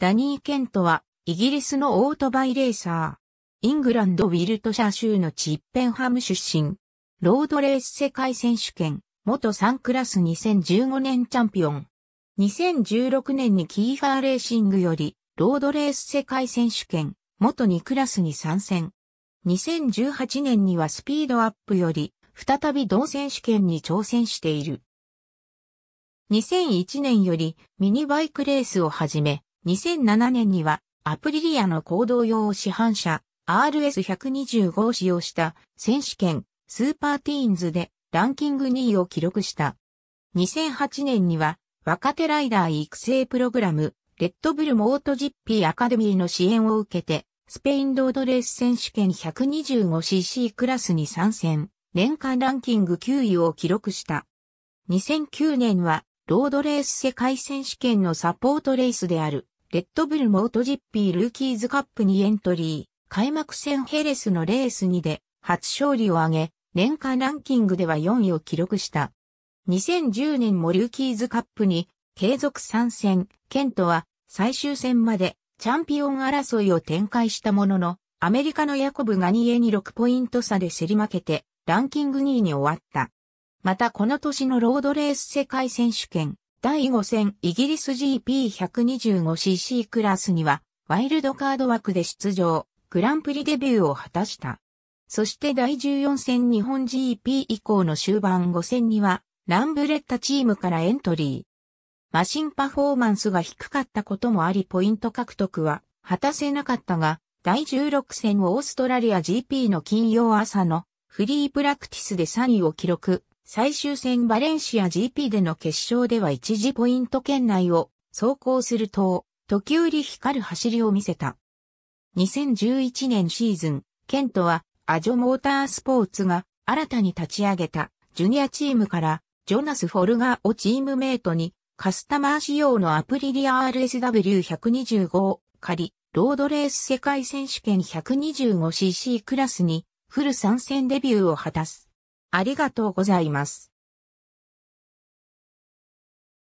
ダニー・ケントは、イギリスのオートバイレーサー。イングランド・ウィルトシャー州のチッペンハム出身。ロードレース世界選手権、元3クラス2015年チャンピオン。2016年にキーファーレーシングより、ロードレース世界選手権、元2クラスに参戦。2018年にはスピードアップより、再び同選手権に挑戦している。2001年よりミニバイクレースをじめ、2007年にはアプリリアの行動用市販車 RS125 を使用した選手権スーパーティーンズでランキング2位を記録した。2008年には若手ライダー育成プログラムレッドブルモートジッピーアカデミーの支援を受けてスペインロードレース選手権 125cc クラスに参戦、年間ランキング9位を記録した。2009年はロードレース世界選手権のサポートレースであるレッドブルモートジッピールーキーズカップにエントリー、開幕戦ヘレスのレース2で初勝利を挙げ、年間ランキングでは4位を記録した。2010年もルーキーズカップに継続参戦、ケントは最終戦までチャンピオン争いを展開したものの、アメリカのヤコブ・ガニエに6ポイント差で競り負けて、ランキング2位に終わった。またこの年のロードレース世界選手権、第5戦イギリス GP125cc クラスには、ワイルドカード枠で出場、グランプリデビューを果たした。そして第14戦日本 GP 以降の終盤5戦には、ランブレッタチームからエントリー。マシンパフォーマンスが低かったこともありポイント獲得は果たせなかったが、第16戦オーストラリア GP の金曜朝のフリープラクティスで3位を記録。最終戦バレンシア GP での決勝では一時ポイント圏内を走行すると、時折光る走りを見せた。2011年シーズン、ケントはアジョモータースポーツが新たに立ち上げたジュニアチームからジョナス・フォルガーをチームメイトにカスタマー仕様のアプリリア RSW125 を借り、ロードレース世界選手権 125cc クラスにフル参戦デビューを果たす。ありがとうございます。